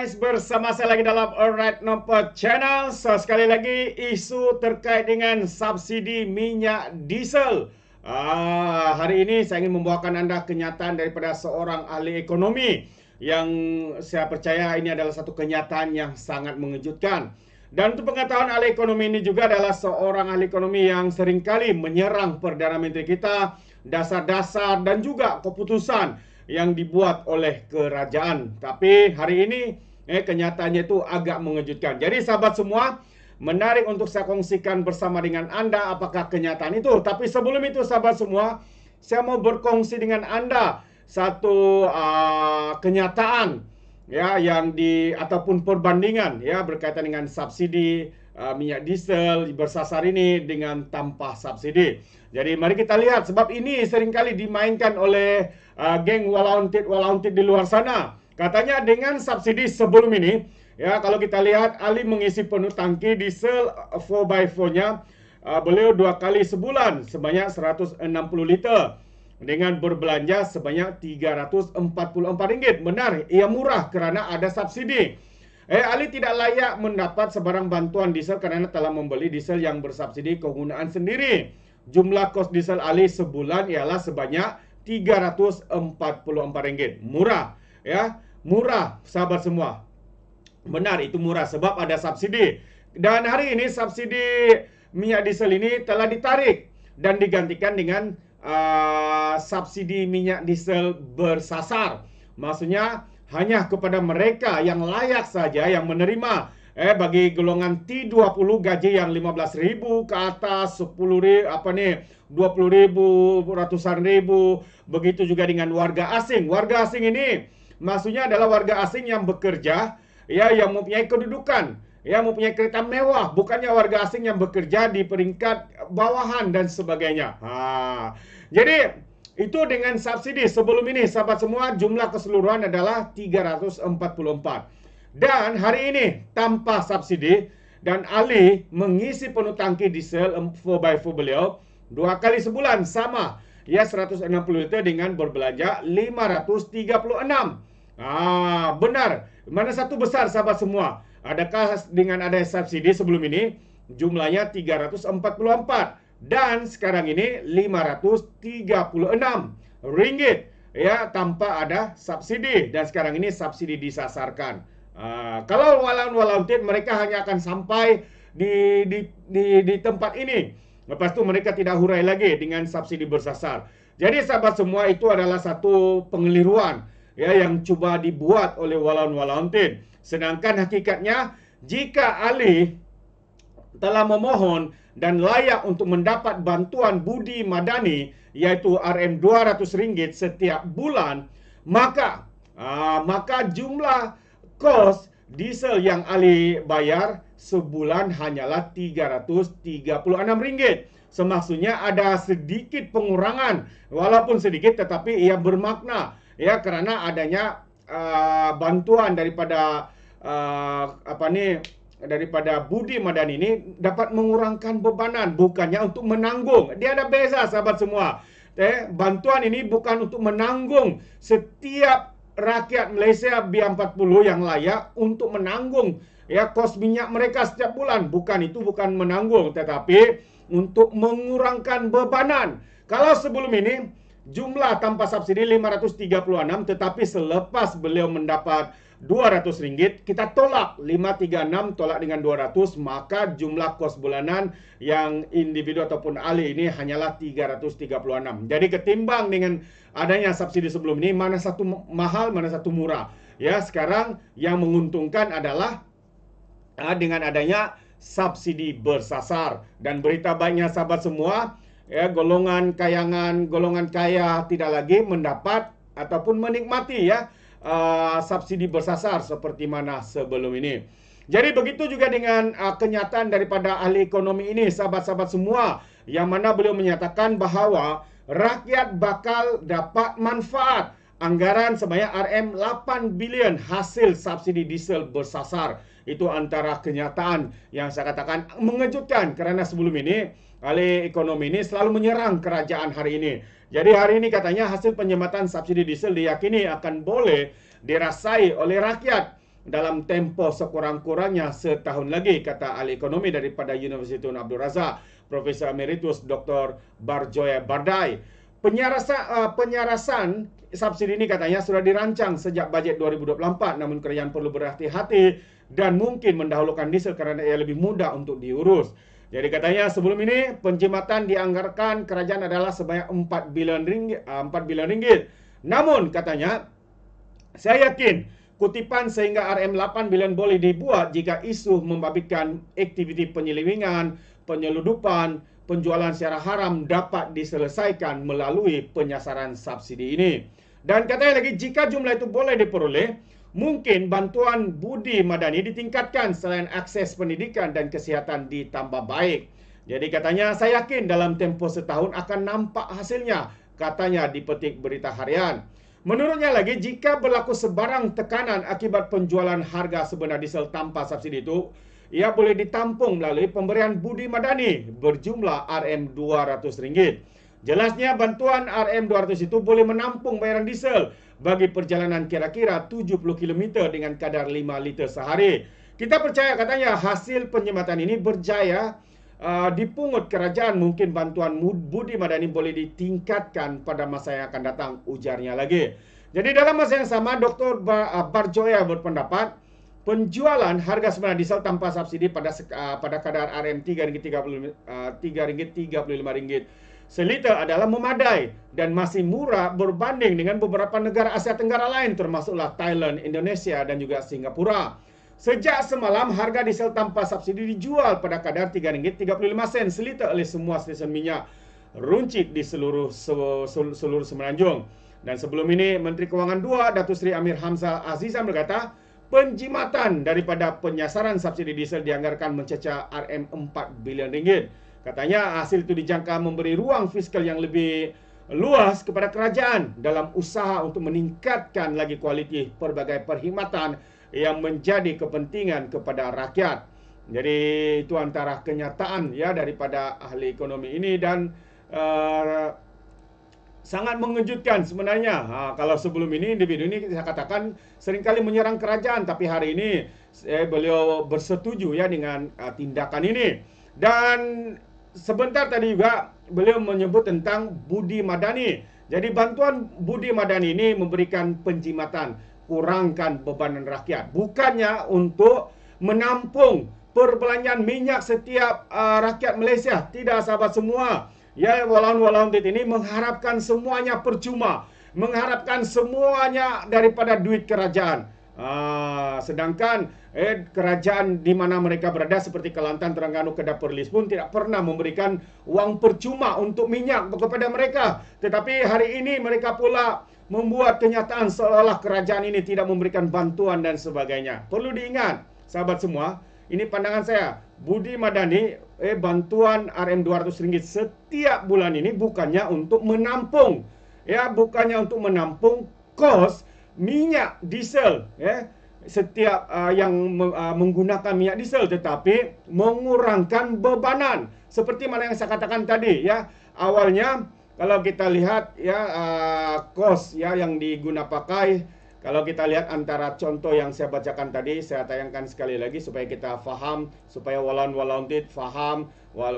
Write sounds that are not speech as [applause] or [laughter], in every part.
guys, bersama saya lagi dalam Alright Nomper Channel so, Sekali lagi isu terkait dengan subsidi minyak diesel ah, Hari ini saya ingin membawakan anda kenyataan daripada seorang ahli ekonomi Yang saya percaya ini adalah satu kenyataan yang sangat mengejutkan dan untuk pengetahuan ahli ekonomi ini juga adalah seorang ahli ekonomi yang seringkali menyerang Perdana Menteri kita, dasar-dasar dan juga keputusan yang dibuat oleh kerajaan. Tapi hari ini eh kenyataannya itu agak mengejutkan. Jadi sahabat semua, menarik untuk saya kongsikan bersama dengan Anda apakah kenyataan itu. Tapi sebelum itu sahabat semua, saya mau berkongsi dengan Anda satu uh, kenyataan ya yang di ataupun perbandingan ya berkaitan dengan subsidi uh, minyak diesel bersasar ini dengan tanpa subsidi. Jadi mari kita lihat sebab ini seringkali dimainkan oleh uh, geng walauntit-walauntit di luar sana Katanya dengan subsidi sebelum ini, ya kalau kita lihat Ali mengisi penuh tangki diesel 4x4-nya uh, beliau dua kali sebulan sebanyak 160 liter dengan berbelanja sebanyak 344 ringgit. Benar, ia murah kerana ada subsidi. Eh, Ali tidak layak mendapat sebarang bantuan diesel karena telah membeli diesel yang bersubsidi kegunaan sendiri. Jumlah kos diesel Ali sebulan ialah sebanyak 344 ringgit. Murah, ya. Murah, sahabat semua. Benar, itu murah sebab ada subsidi. Dan hari ini subsidi minyak diesel ini telah ditarik dan digantikan dengan uh, subsidi minyak diesel bersasar. Maksudnya hanya kepada mereka yang layak saja yang menerima. Eh bagi golongan T20 gaji yang ribu ke atas ribu apa nih ribu ratusan ribu begitu juga dengan warga asing. Warga asing ini Maksudnya adalah warga asing yang bekerja, ya yang mempunyai kedudukan, ya mempunyai kereta mewah, bukannya warga asing yang bekerja di peringkat bawahan dan sebagainya. Ha. Jadi itu dengan subsidi sebelum ini sahabat semua jumlah keseluruhan adalah 344. Dan hari ini tanpa subsidi dan Ali mengisi penuh tangki diesel 4x4 beliau dua kali sebulan sama ya 160 liter dengan berbelanja 536 Ah, benar. Mana satu besar sahabat semua? Adakah dengan adanya subsidi sebelum ini jumlahnya 344 dan sekarang ini 536 ringgit ya tanpa ada subsidi dan sekarang ini subsidi disasarkan. Uh, kalau walaun walautin mereka hanya akan sampai di, di di di tempat ini. Lepas itu mereka tidak hurai lagi dengan subsidi bersasar. Jadi sahabat semua itu adalah satu pengeliruan ya yang cuba dibuat oleh Walaun Walauntin. Sedangkan hakikatnya jika Ali telah memohon dan layak untuk mendapat bantuan budi madani yaitu RM200 ringgit setiap bulan maka aa, ah, maka jumlah kos diesel yang Ali bayar sebulan hanyalah RM336. Semaksudnya ada sedikit pengurangan walaupun sedikit tetapi ia bermakna ya karena adanya uh, bantuan daripada uh, apa nih daripada Budi Madan ini dapat mengurangkan bebanan bukannya untuk menanggung. Dia ada beza sahabat semua. Eh, bantuan ini bukan untuk menanggung setiap rakyat Malaysia B40 yang layak untuk menanggung ya kos minyak mereka setiap bulan. Bukan itu bukan menanggung tetapi untuk mengurangkan bebanan. Kalau sebelum ini jumlah tanpa subsidi 536 tetapi selepas beliau mendapat 200 ringgit kita tolak 536 tolak dengan 200 maka jumlah kos bulanan yang individu ataupun ahli ini hanyalah 336 jadi ketimbang dengan adanya subsidi sebelum ini mana satu mahal mana satu murah ya sekarang yang menguntungkan adalah ah, dengan adanya subsidi bersasar dan berita baiknya sahabat semua ya golongan kayangan, golongan kaya tidak lagi mendapat ataupun menikmati ya uh, subsidi bersasar seperti mana sebelum ini. Jadi begitu juga dengan uh, kenyataan daripada ahli ekonomi ini, sahabat-sahabat semua, yang mana beliau menyatakan bahawa rakyat bakal dapat manfaat anggaran sebanyak RM8 bilion hasil subsidi diesel bersasar. Itu antara kenyataan yang saya katakan mengejutkan karena sebelum ini ahli ekonomi ini selalu menyerang kerajaan hari ini. Jadi hari ini katanya hasil penyematan subsidi diesel diyakini akan boleh dirasai oleh rakyat dalam tempo sekurang-kurangnya setahun lagi kata ahli ekonomi daripada Universiti Tun Abdul Razak Profesor Emeritus Dr. Barjoya Bardai. Penyarasa, uh, penyarasan subsidi ini katanya sudah dirancang sejak bajet 2024 namun kerajaan perlu berhati-hati dan mungkin mendahulukan diesel kerana ia lebih mudah untuk diurus. Jadi katanya sebelum ini penjimatan dianggarkan kerajaan adalah sebanyak 4 bilion ringgit, 4 ah, bilion ringgit. Namun katanya saya yakin kutipan sehingga RM8 bilion boleh dibuat jika isu membabitkan aktiviti penyelewengan, penyeludupan, penjualan secara haram dapat diselesaikan melalui penyasaran subsidi ini. Dan katanya lagi jika jumlah itu boleh diperoleh, Mungkin bantuan budi madani ditingkatkan selain akses pendidikan dan kesihatan ditambah baik. Jadi katanya saya yakin dalam tempoh setahun akan nampak hasilnya, katanya di petik berita harian. Menurutnya lagi jika berlaku sebarang tekanan akibat penjualan harga sebenar diesel tanpa subsidi itu, ia boleh ditampung melalui pemberian budi madani berjumlah RM200. Jelasnya bantuan RM200 itu boleh menampung bayaran diesel bagi perjalanan kira-kira 70 km dengan kadar 5 liter sehari. Kita percaya katanya hasil penyematan ini berjaya uh, dipungut kerajaan mungkin bantuan budi madani boleh ditingkatkan pada masa yang akan datang ujarnya lagi. Jadi dalam masa yang sama Dr. Uh, Barjoya berpendapat penjualan harga sebenar diesel tanpa subsidi pada uh, pada kadar RM3 uh, 3 ringgit 35 ringgit Seliter adalah memadai dan masih murah berbanding dengan beberapa negara Asia Tenggara lain termasuklah Thailand, Indonesia dan juga Singapura. Sejak semalam harga diesel tanpa subsidi dijual pada kadar RM3.35 seliter oleh semua stesen minyak runcit di seluruh seluruh semenanjung. Dan sebelum ini Menteri Kewangan 2 Datuk Seri Amir Hamzah Azizan berkata penjimatan daripada penyasaran subsidi diesel dianggarkan mencecah RM4 bilion ringgit. Katanya hasil itu dijangka memberi ruang fiskal yang lebih luas kepada kerajaan dalam usaha untuk meningkatkan lagi kualiti berbagai perkhidmatan yang menjadi kepentingan kepada rakyat. Jadi itu antara kenyataan ya daripada ahli ekonomi ini dan uh, sangat mengejutkan sebenarnya. ha, ah, kalau sebelum ini individu ini saya katakan seringkali menyerang kerajaan tapi hari ini eh, beliau bersetuju ya dengan uh, tindakan ini. Dan sebentar tadi juga beliau menyebut tentang budi madani. Jadi bantuan budi madani ini memberikan penjimatan, kurangkan bebanan rakyat. Bukannya untuk menampung perbelanjaan minyak setiap uh, rakyat Malaysia. Tidak sahabat semua. Ya walau walaun-walaun ini mengharapkan semuanya percuma. Mengharapkan semuanya daripada duit kerajaan. Ah, sedangkan eh, kerajaan di mana mereka berada seperti Kelantan, Terengganu, Kedah, Perlis pun tidak pernah memberikan uang percuma untuk minyak kepada mereka. Tetapi hari ini mereka pula membuat kenyataan seolah kerajaan ini tidak memberikan bantuan dan sebagainya. Perlu diingat, sahabat semua, ini pandangan saya. Budi Madani, eh, bantuan RM200 ringgit setiap bulan ini bukannya untuk menampung. Ya, bukannya untuk menampung kos minyak diesel ya setiap uh, yang uh, menggunakan minyak diesel tetapi mengurangkan bebanan seperti mana yang saya katakan tadi ya awalnya kalau kita lihat ya uh, ya yang diguna pakai kalau kita lihat antara contoh yang saya bacakan tadi saya tayangkan sekali lagi supaya kita faham supaya walaun walaun tidak faham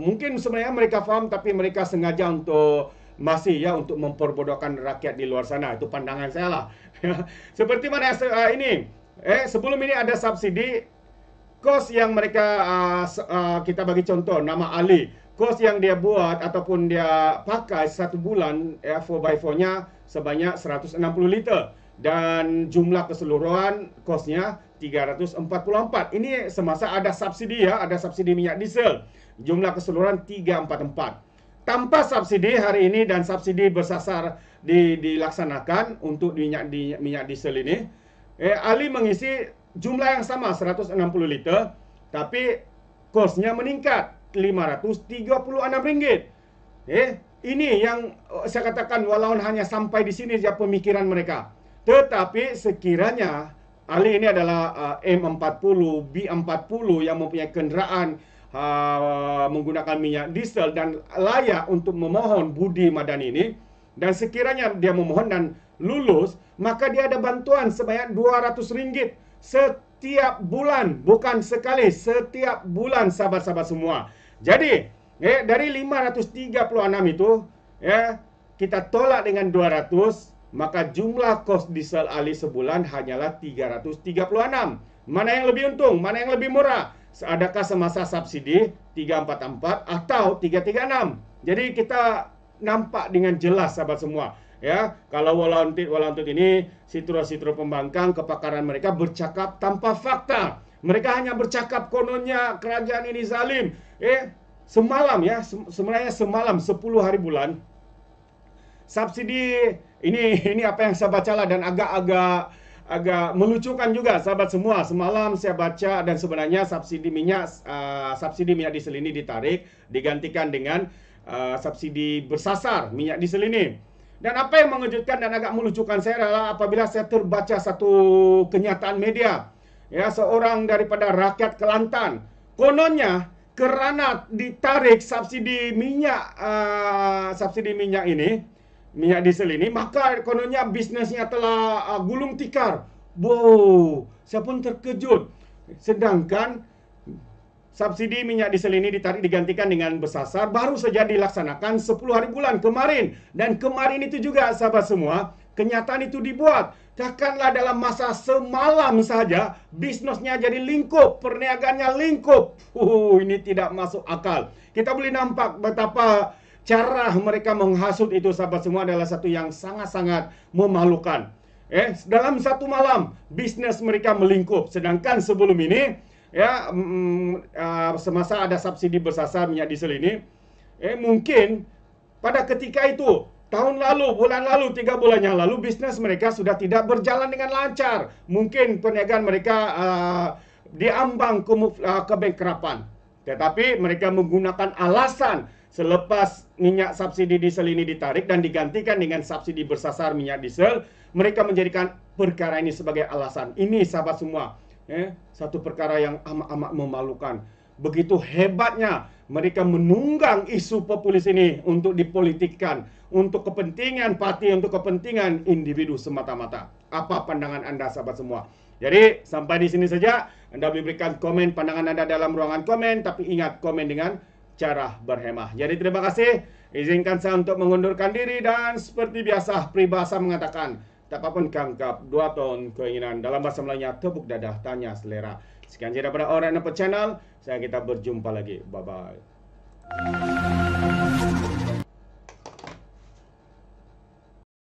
mungkin sebenarnya mereka faham tapi mereka sengaja untuk masih ya untuk memperbodohkan rakyat di luar sana. Itu pandangan saya lah. [laughs] Seperti mana uh, ini? Eh sebelum ini ada subsidi kos yang mereka uh, uh, kita bagi contoh nama Ali. Kos yang dia buat ataupun dia pakai satu bulan ya 4 by 4 nya sebanyak 160 liter dan jumlah keseluruhan kosnya 344. Ini semasa ada subsidi ya, ada subsidi minyak diesel. Jumlah keseluruhan 344 tanpa subsidi hari ini dan subsidi bersasar di, dilaksanakan untuk minyak di, minyak diesel ini. Eh, Ali mengisi jumlah yang sama 160 liter, tapi kosnya meningkat 536 ringgit. Eh, ini yang eh, saya katakan walaupun hanya sampai di sini saja pemikiran mereka. Tetapi sekiranya Ali ini adalah uh, M40, B40 yang mempunyai kendaraan uh, menggunakan minyak diesel dan layak untuk memohon budi madani ini dan sekiranya dia memohon dan lulus maka dia ada bantuan sebanyak 200 ringgit setiap bulan bukan sekali setiap bulan sahabat-sahabat semua. Jadi eh, dari 536 itu ya kita tolak dengan 200 maka jumlah kos diesel Ali sebulan hanyalah 336. Mana yang lebih untung? Mana yang lebih murah? adakah semasa subsidi 344 atau 336. Jadi kita nampak dengan jelas sahabat semua ya kalau walantit walantit ini sitro-sitro pembangkang kepakaran mereka bercakap tanpa fakta mereka hanya bercakap kononnya kerajaan ini zalim eh semalam ya sebenarnya semalam 10 hari bulan subsidi ini ini apa yang saya bacalah dan agak-agak agak melucukan juga sahabat semua. Semalam saya baca dan sebenarnya subsidi minyak uh, subsidi minyak diesel ini ditarik digantikan dengan uh, subsidi bersasar minyak diesel ini. Dan apa yang mengejutkan dan agak melucukan saya adalah apabila saya terbaca satu kenyataan media ya seorang daripada rakyat Kelantan kononnya kerana ditarik subsidi minyak uh, subsidi minyak ini minyak diesel ini, maka kononnya bisnesnya telah uh, gulung tikar. Wow, saya pun terkejut. Sedangkan subsidi minyak diesel ini ditarik digantikan dengan besasar baru saja dilaksanakan 10 hari bulan kemarin dan kemarin itu juga sahabat semua kenyataan itu dibuat takkanlah dalam masa semalam saja bisnisnya jadi lingkup perniagaannya lingkup uh, ini tidak masuk akal kita boleh nampak betapa cara mereka menghasut itu sahabat semua adalah satu yang sangat-sangat memalukan. Eh, dalam satu malam bisnis mereka melingkup. Sedangkan sebelum ini ya mm, uh, semasa ada subsidi bersasar minyak diesel ini, eh mungkin pada ketika itu tahun lalu, bulan lalu, tiga bulan yang lalu bisnis mereka sudah tidak berjalan dengan lancar. Mungkin perniagaan mereka uh, diambang ke, uh, ah, kebengkrapan. Tetapi mereka menggunakan alasan Selepas minyak subsidi diesel ini ditarik dan digantikan dengan subsidi bersasar minyak diesel, mereka menjadikan perkara ini sebagai alasan. Ini sahabat semua, eh, satu perkara yang amat-amat memalukan. Begitu hebatnya mereka menunggang isu populis ini untuk dipolitikkan, untuk kepentingan parti, untuk kepentingan individu semata-mata. Apa pandangan Anda sahabat semua? Jadi sampai di sini saja. Anda boleh berikan komen pandangan Anda dalam ruangan komen, tapi ingat komen dengan cara berhemah. Jadi terima kasih. Izinkan saya untuk mengundurkan diri dan seperti biasa peribahasa mengatakan tak apapun kangkap dua ton keinginan dalam bahasa Melayunya tepuk dada tanya selera. Sekian jeda pada orang yang Channel. Saya kita berjumpa lagi. Bye bye.